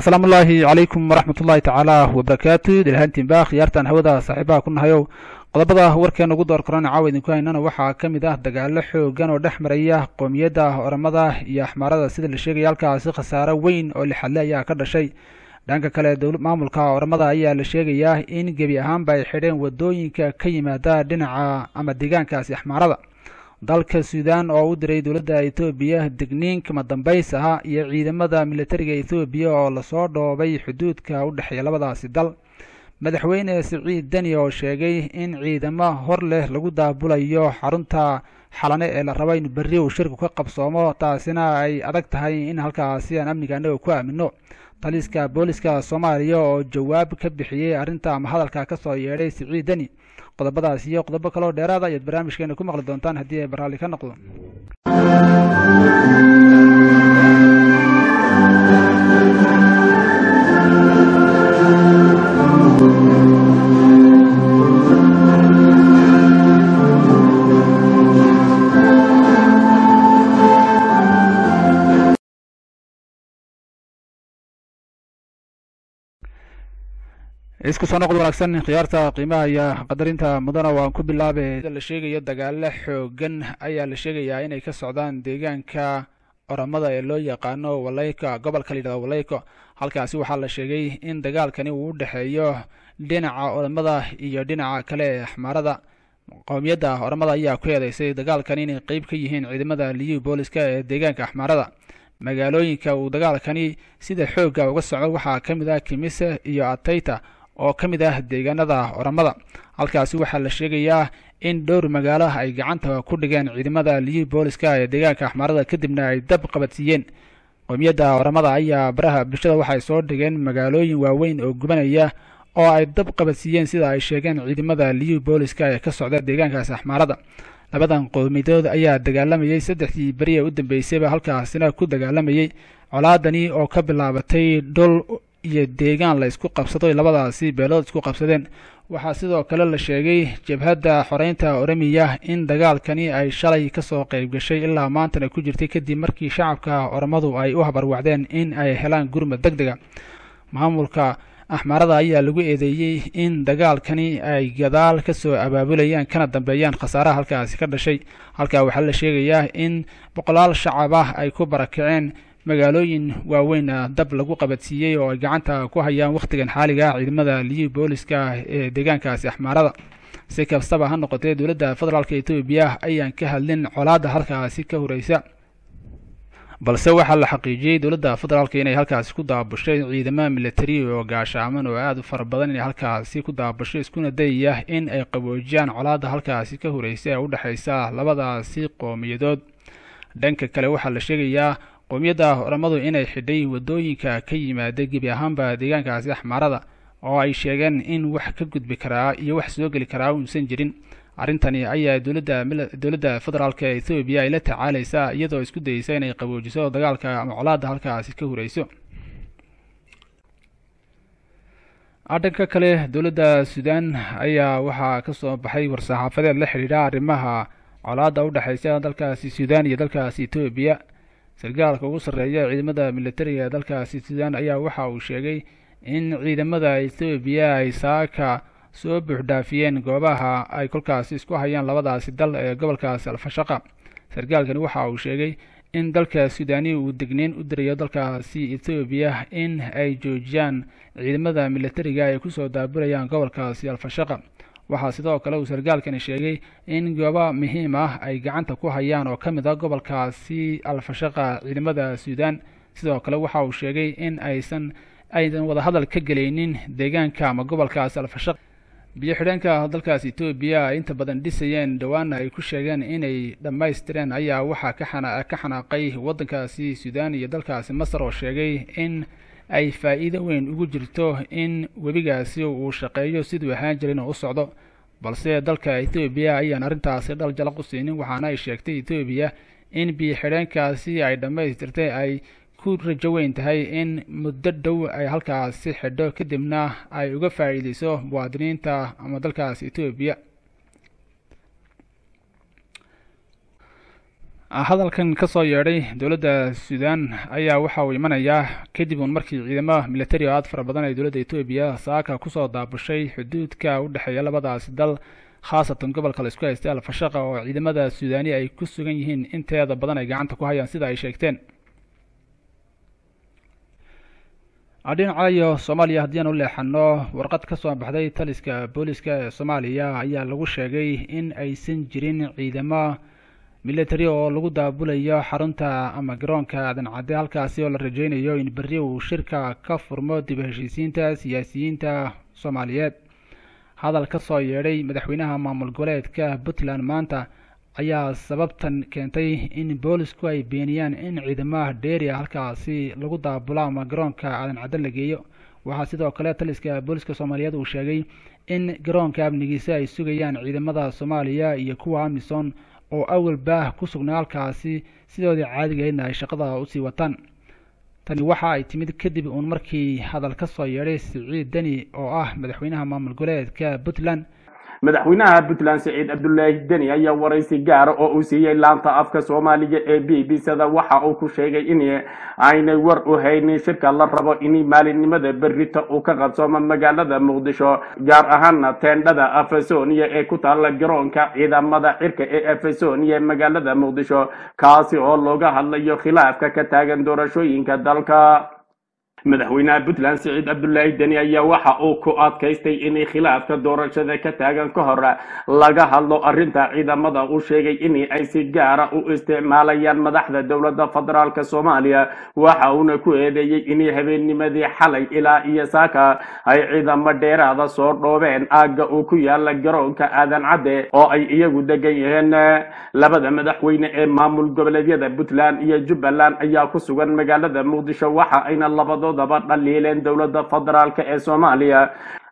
asalaamu allaahi calaykum waraxmat ullaahi tacaala wabarakaatu dhelhaantiin baa khiyaartan hawada saaxiibaha ku nahayow qodobada warkeen ugu doorkaran caawa idinku haynana waxaa ka mid ah dagaalo xoogan oo dhex maraya qoomiyadda oramada iyo axmaarada sida la sheegaya halkaasi khasaaro weyn oo lixadle ayaa ka dhashay dhanka kale maamulka oramada ayaa la sheegayaa in gebi ahaanba ay xidheen wadooyinka ka yimaada dhinaca ama deegaankaasi axmaarada dalka suudan oo u diray dowladda ethoobiya degniin kama dambays aha iyo ciidamada militariga ethoobiya oo lasoo dhoobay xuduudka u dhexeeya labadaasi dal madaxweyne siciid deni oo sheegay in ciidamo hor leh lagu daabulayo xarunta xalane ee la rabo in berri uu shirku ka qabsoomo taasina ay adag tahay in halkaasi aan amniga annaga ku aamino taliiska booliska soomaaliya oo jawaab ka bixiyey arrinta ama hadalka ka soo yeedhay siciid deni qodobadaas iyo qodobo kaloo dheeraada ah ayaad barnaamijkeena ku maqli doontaan haddii ay baraalli ka noqdo isku soo noqod wanaagsan khiyaarta qiimaha iyo qadarinta mudana waan ku bilaabay la sheegayo dagaalo xoogan ayaa la sheegayaa inay ka socdaan deegaanka oramada ee loo yaqaano waleyka gobolka la yidhahdo waleyko halkaasi waxaa la sheegay in dagaalkani uu u dhexeeyo dhinaca oramada iyo dhinaca kale ee axmaarada qowmiyadda oramada ayaa ku eedeysay dagaalkani inay qeyb ka yihiin ciidamada liyihi booliska ee deegaanka axmaarada magaalooyinka uu dagaalkani sida xoogga uga socdo waxaa ka mid ah kimise iyo ateyta oo ka mid ah deegaanada oramada halkaasi waxaa la sheegayaa in dhowr magaalo ay gacanta ku dhigeen ciidamada liyi booliska ee deegaanka axmaarada kadibna ay dab qabadsiiyeen qowmiyadda oramada ayaa baraha bulshada waxay soo dhigeen magaalooyin waaweyn oo gubanaya oo ay dab qabadsiiyeen sida ay sheegeen ciidamada liyi booliska ee ka socda deegaankaasi axmaarada labadan qowmiyadood ayaa dagaalamayey saddexdii beri ee u dambeysayba halkaasina ku dagaalamayey colaadani oo ka bilaabatay dhul iyo deegaan la isku qabsadoy labadaasi beelood isku qabsadeen waxaa sidoo kale la sheegay jabhadda xoreynta oramiya in dagaalkani ay shalay ka kasoo qeybgashay ilaa maantana ku jirtay kadib markii shacabka oromadu ay u habarwacdeen in ay helaan gurmad deg dega maamulka axmarada ayaa lagu eedeeyey in dagaalkani ay gadaal ka soo abaabulayaan kana dambeeyaan khasaaraha halkaasi ka dhashay halkaa waxaa la sheegayaa in boqolaal shacab ah ay ku barakaceen magaalooyin waaweyn ah, dab lagu qabadsiiyey oo ay gacanta ku hayaan wakhtigan xaaliga ah ciidamada liyii booliska ah ee deegaankaasi axmaarada si kastaba ha noqotee dowladda federaalk etoobiya ayaan ka hadlin colaadda halkaasi ka horeysa balse waxaa la xaqiijiyey dowladda federaalk inay halkaasi ku daabashay ciidamada militari oo gaashaaman oo aada u fara badan inay halkaasi ku daabasho iskuna dayaya in ay qaboojiyaan colaadda halkaasi ka horeysa ee udhexeysa labadaasi qoomiyadood dhanka kale waxaa la sheegayaa qowmiyadda culammadu inay xidhay waddooyinka ka yimaada gebi ahaanba deegaankaasi axmaarada oo ay sheegeen in wax ka gudbi karaa iyo wax soo geli karaa uusan jirin arrintani ayaa dowladda dowladda federaalk ee ethoobiya ay la tacaalaysaa iyadoo isku dayeysa inay qaboojiso dagaalka ama colaada halkaasi ka horeyso adhanka kale dowladda suudaan ayaa waxaa kasoo baxay war-saxaafadeed la xidhiidha arrimaha colaada udhexeysa dalkaasi suudaan iyo dalkaasi ethoobiya sargaalka ugu sarreeya ciidamada milatariga ee dalkaasi sudan ayaa waxa uu sheegay in ciidamada ethoobiya ay saaka soo buuxdhaafiyeen goobaha ay kolkaasi isku hayaan labadaasi dal ee gobolkaasi alfashaqa sargaalkani waxa uu sheegay in dalka sudaani uu degneyn u dirayo dalkaasi ethoobiya in ay joojiyaan ciidamada milatariga ay ku soo daaburayaan gobolkaasi alfashaqa waxaa sidoo kale uu sargaalkani sheegay in goobo muhiim ah ay gacanta ku hayaan oo ka mid ah gobolkaasi alfashaqa ciidamada suudaan sidoo kale waxa uu sheegay in aysan aydan wadahadal ka gelaynin deegaanka ama gobolkaasi alfashaq biyo xidheenka dalkaas etoobiya inta badan dhisayeen dhowaanna ay ku sheegeen inay dhammaystireen ayaa waxaa ka xanaaqay waddankaasi suudaan iyo dalkaasi masar oo sheegay in ay faa'iido weyn ugu jirto in webigaasi uu shaqeeyo siduu ahaan jirin oo u socdo balse dalka etoobiya ayaan arrintaasi dhal jalaq u siinin waxaana ay sheegtay etoobiya in biyoxidheenkaasi ay dhammaystirtay ay ku rajo weyn tahay in muddo dhow ay halkaasi xidho kadibna ay uga faa'iidayso muwaadiniinta ama dalkaasi etoobiya Ah, hadalkan kasoo yeedhay dowladda suudan ayaa waxa uu imanayaa kadib uun markii ciidamada milatari oo aad fara badan ee dowladda etoobiya saaka kusoo daabushay xuduudka u dhexeeya labadaasi dal khaasatan gobolka la isku haystay alfashaqa oo ciidamada suudaani ay ku sugan yihiin inteeda badan ay gacanta ku hayaan sida ay sheegteen dhinacayo soomaaliya haddii aan u leexano warqad ka soo baxday taliska booliska ee soomaaliya ayaa lagu sheegay in aysan jirin ciidamo milatary oo lagu daabulayo xarunta ama garoonka adancade halkaasi oo la rajaynayo in berri uu shirka ka furmo dib heshiisiinta siyaasiyiinta soomaaliyeed hadal ka soo yeedhay madaxweynaha maamul goboleedka puntland maanta ayaa sababtan keentay in boolisku ay beeniyaan in ciidamaha dheeri halkaasi lagu daabulo ama garoonka adancade la geeyo waxaa sidoo kale taliska booliska soomaaliyeed uu sheegay in garoonka amnigiisa ay sugayaan ciidamada soomaaliya iyo kuwa amisom oo awal baah ku sugnaa halkaasi sidoodii caadigeedna ay shaqada usii wataan tani waxa ay timid kadib uun markii hadal ka soo yeedhay siciid deni oo ah madaxweynaha maamul goboleedka puntland madaxweynaha puntland saciid cabdulaahi deni ayaa waraysi gaara oo uu siiyey laanta afka soomaaliga ee b b sada waxa uu ku sheegay in aynay war u haynin shirka la rabo in maalinimada berrita uu ka qabsoomo magaalada muqdisho gaar ahaana teendhada afesonia ee ku taala garoonka ciidamada cirka ee afesonia magaalada muqdisho kaasi oo looga hadlayo khilaafka ka taagan doorashooyinka dalka madaxweynaha puntland saciid cabdulaahi deni ayaa waxa uu ku adkaystay inay khilaafka doorashada ka taagan ka hor laga hadlo arrinta ciidamada uu sheegay in ay si gaara ah u isticmaalayaan madaxda dowladda federaalk soomaaliya waxa uuna ku eedeeyey inay habeennimadii xalay ilaa iyo saaka ay ciidamo dheeraada soo dhoobeen aagga uu ku yaala garoonka aadan cadde oo ay iyagu degan yihiin labada madaxweyne ee maamul goboleedyada puntland iyo jubbaland ayaa ku sugan magaalada muqdisho waxa ayna labado toddobadha dhaliileen dowladda federaalk ee soomaaliya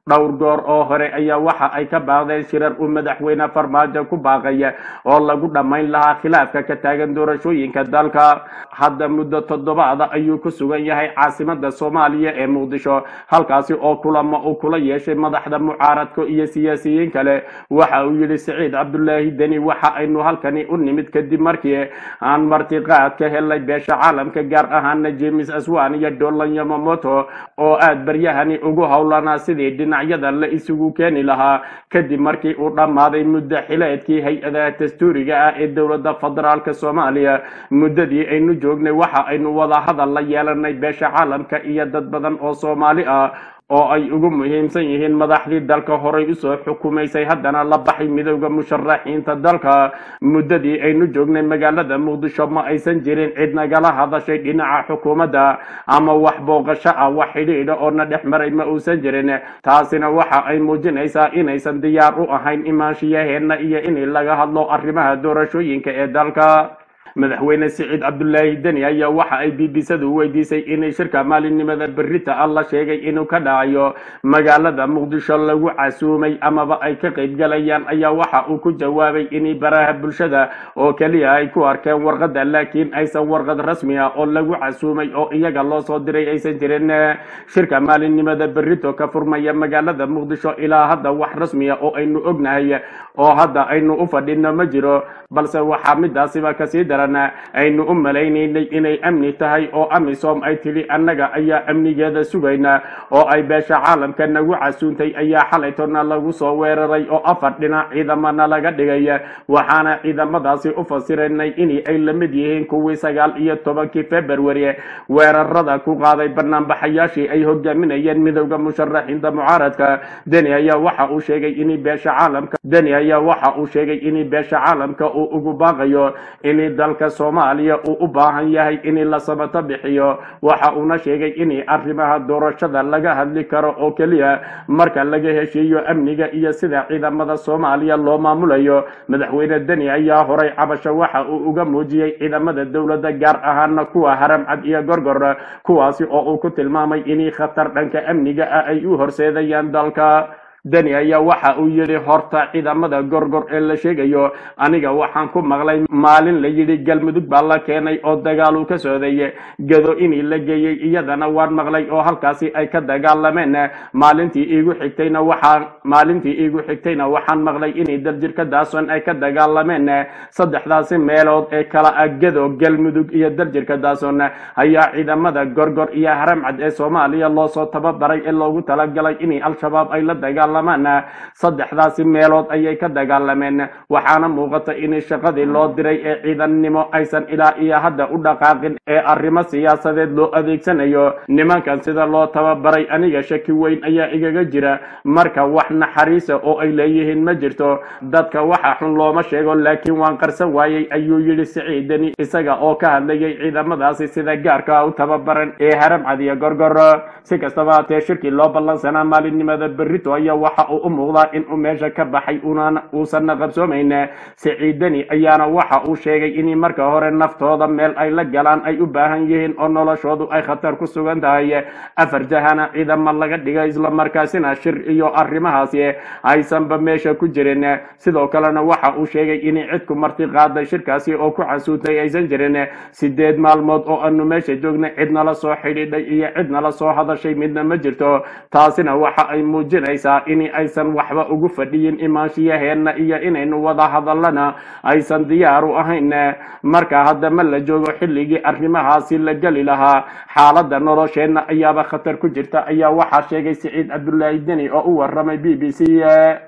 dhowr goor oo hore ayaa waxa ay ka baaqdeen shirar uu madaxweyne farmaajo ku baaqaya oo lagu dhammayn lahaa khilaafka ka taagan doorashooyinka dalka hadda muddo toddobaada ayuu ku sugan yahay caasimada soomaaliya ee muqdisho halkaasi oo kulamo uu kula yeeshay madaxda mucaaradka iyo siyaasiyiin kale waxa uu yidhi saciid cabdulaahi deni waxa aynu halkani u nimid kadib markii aan martiqaad ka helnay beesha caalamka gaar ahaana james aswan iyo dolan oo aad baryahani ugu howlanaa sidii dhinac dhinacyada la isugu keeni lahaa kadib markii uu dhammaaday muddo xileedkii hay adaha dastuuriga ah ee dowladda federaalk soomaaliya muddadii aynu joognay waxa aynu wada hadal la yeelanay beesha caalamka iyo dad badan oo soomaali ah oo ay ugu muhiimsan yihiin madaxdii dalka horay usoo xukumaysay haddana la baxay midowda musharaxiinta dalka muddadii aynu joognay magaalada muqdisho ma aysan jirin cid nagala hadashay dhinaca xukuumadda ama wax booqasho ah wax xidhiidha oo na dhex maray ma uusan jirin taasina waxa ay muujinaysaa inaysan diyaar u ahayn imaanshiyaheena iyo inay laga hadlo arrimaha doorashooyinka ee dalka madaxweyne siciid cabdulaahi deni ayaa waxa ay bbisadu u weydiisay in shirka maalinnimada berita ah la sheegay inuu ka dhacayo magaalada muqdisho lagu casuumay amaba ay ka qayb galayaan ayaa waxa uu ku jawaabay inay baraha bulshada oo keliya ay ku arkeen warqadda laakiin aysan warqad rasmi ah oo lagu casuumay oo iyaga loo soo diray aysan jirin shirka maalinnimada berito ka furmaya magaalada muqdisho ilaa hadda wax rasmi ah oo aynu ognahay oo hadda aynu u fadhino ma jiro balse waxaa middaasiba kasii daran badanaa aynu u malaynaynay inay amni tahay oo amisom ay tidhi annaga ayaa amnigeeda sugaynaa oo ay beesha caalamka nagu casuuntay ayaa xalaytona lagu soo weeraray oo afar dhinac ciidamana laga dhigaya waxaana ciidamadaasi u fasiranay in ay lamid yihiin kuwii sagaal iyo tobankii february weerarada ku qaaday banaanbaxayaashii ay hogaaminayeen midowda musharaxiinta mucaaradka deni ayaa waxa uu sheegay in beesha caalamka deni ayaa waxa uu sheegay in beesha caalamka uu ugu baaqayo in dal dalka soomaaliya uu u baahan yahay in la sabato bixiyo waxa uuna sheegay in arrimaha doorashada laga hadli karo oo keliya marka laga heshiiyo amniga iyo sida ciidamada soomaaliya loo maamulayo madaxweyne deni ayaa horay cabasho waxa uu uga muujiyey ciidamada dowladda gaar ahaana kuwa haram cad iyo gorgor kuwaasi oo uu ku tilmaamay in khatar dhanka amniga ah ay u horseedayaan dalka deni ayaa waxa uu yidhi horta ciidamada gorgor ee la sheegayo aniga waxaan ku maqlay maalin la yidhi galmudug baa la keenay oo dagaaluu ka socdeeye gado inii la geeyey iyadana waan maqlay oo halkaasi ay ka dagaalameen maalintii iigu xigtayna waxaan maalintii iigu xigtayna waxaan maqlay inay daljirka daason ay ka dagaalameen saddexdaasi meelood ee kala ah gado galmudug iyo daljirka daason ayaa ciidamada gorgor iyo haramcad ee soomaaliya loosoo tababaray ee loogu talagalay inay al-shabaab ay la dagaalameen dagaalamaana saddexdaasi meelood ayay ka dagaalameen waxaana muuqata in shaqadii loo diray ee ciidannimo aysan ilaa iyo hadda u dhaqaaqin ee arrimo siyaasadeed loo adeegsanayo nimankan sida loo tababaray aniga shaki weyn ayaa igaga jira marka wax naxariisa ah oo ay leeyihiin ma jirto dadka waxa xun looma sheego laakiin waan qarsan waayey ayuu yidhi siciid isaga oo ka hadlayay ciidamadaasi sida gaarka u tababaran ee haramcad iyo gorgor si kastaba hatee shirkii loo ballansanaa maalinimada berrito ayaa waxa uu u muuqdaa in uu meesha ka baxay uusanna qabsoomayn siciidani ayaana waxa uu sheegay in marka hore naftooda meel ay la galaan ay u baahan yihiin oo noloshoodu ay khatar ku sugan tahay afar jahana ciidama laga dhiga islamarkaasina shir iyo arrimahaasi aysanba meesha ku jirin sidoo kalena waxa uu sheegay in cidku marti qaaday shirkaasi oo ku xasuutay aysan jirin siddeed maalmood oo aanu meesha joognay joogna cidnala soo xidhiidhay iyo cidnala soo hadashay midna ma jirto taasina waxa ay muujinaysaa in aysan waxba ugu fadhiyin imaanshiyaheenna iyo inaynu wada hadallana aysan diyaar u ahayn marka haddama la joogo xilligii arrimahaasi la geli lahaa xaaladda nolosheenna ayaaba khatar ku jirta ayaa waxaa sheegay siciid cabdulaahi deni oo u warramay b b c